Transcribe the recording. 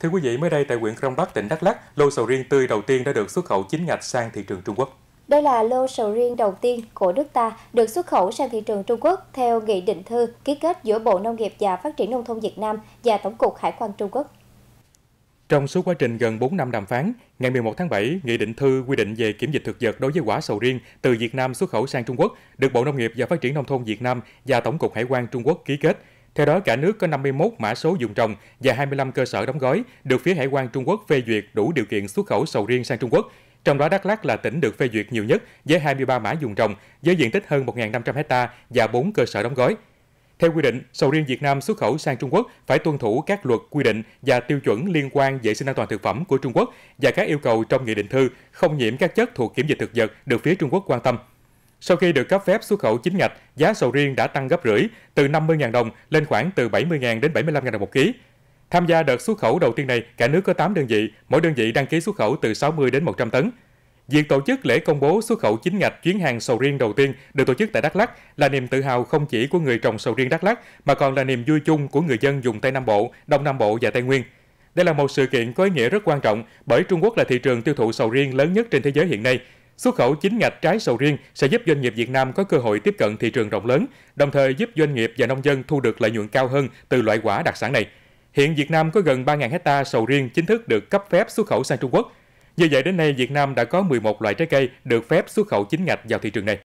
Thưa quý vị, mới đây tại huyện Krông Bắc, tỉnh Đắk Lắk, lô sầu riêng tươi đầu tiên đã được xuất khẩu chính ngạch sang thị trường Trung Quốc. Đây là lô sầu riêng đầu tiên của nước ta được xuất khẩu sang thị trường Trung Quốc theo nghị định thư ký kết giữa Bộ Nông nghiệp và Phát triển Nông thôn Việt Nam và Tổng cục Hải quan Trung Quốc. Trong suốt quá trình gần 4 năm đàm phán, ngày 11 tháng 7, Nghị định thư quy định về kiểm dịch thực vật đối với quả sầu riêng từ Việt Nam xuất khẩu sang Trung Quốc được Bộ Nông nghiệp và Phát triển Nông thôn Việt Nam và Tổng cục Hải quan Trung Quốc ký kết – theo đó, cả nước có 51 mã số dùng trồng và 25 cơ sở đóng gói được phía Hải quan Trung Quốc phê duyệt đủ điều kiện xuất khẩu sầu riêng sang Trung Quốc. Trong đó Đắk Lắc là tỉnh được phê duyệt nhiều nhất với 23 mã dùng trồng với diện tích hơn 1.500 ha và 4 cơ sở đóng gói. Theo quy định, sầu riêng Việt Nam xuất khẩu sang Trung Quốc phải tuân thủ các luật quy định và tiêu chuẩn liên quan vệ sinh an toàn thực phẩm của Trung Quốc và các yêu cầu trong nghị định thư không nhiễm các chất thuộc kiểm dịch thực vật được phía Trung Quốc quan tâm. Sau khi được cấp phép xuất khẩu chính ngạch, giá sầu riêng đã tăng gấp rưỡi, từ 50.000 đồng lên khoảng từ 70.000 đến 75.000 đồng một ký. Tham gia đợt xuất khẩu đầu tiên này, cả nước có 8 đơn vị, mỗi đơn vị đăng ký xuất khẩu từ 60 đến 100 tấn. Việc tổ chức lễ công bố xuất khẩu chính ngạch chuyến hàng sầu riêng đầu tiên được tổ chức tại Đắk Lắk là niềm tự hào không chỉ của người trồng sầu riêng Đắk Lắk mà còn là niềm vui chung của người dân vùng Tây Nam Bộ, Đông Nam Bộ và Tây Nguyên. Đây là một sự kiện có ý nghĩa rất quan trọng bởi Trung Quốc là thị trường tiêu thụ sầu riêng lớn nhất trên thế giới hiện nay – Xuất khẩu chính ngạch trái sầu riêng sẽ giúp doanh nghiệp Việt Nam có cơ hội tiếp cận thị trường rộng lớn, đồng thời giúp doanh nghiệp và nông dân thu được lợi nhuận cao hơn từ loại quả đặc sản này. Hiện Việt Nam có gần 3.000 hecta sầu riêng chính thức được cấp phép xuất khẩu sang Trung Quốc. Như vậy đến nay, Việt Nam đã có 11 loại trái cây được phép xuất khẩu chính ngạch vào thị trường này.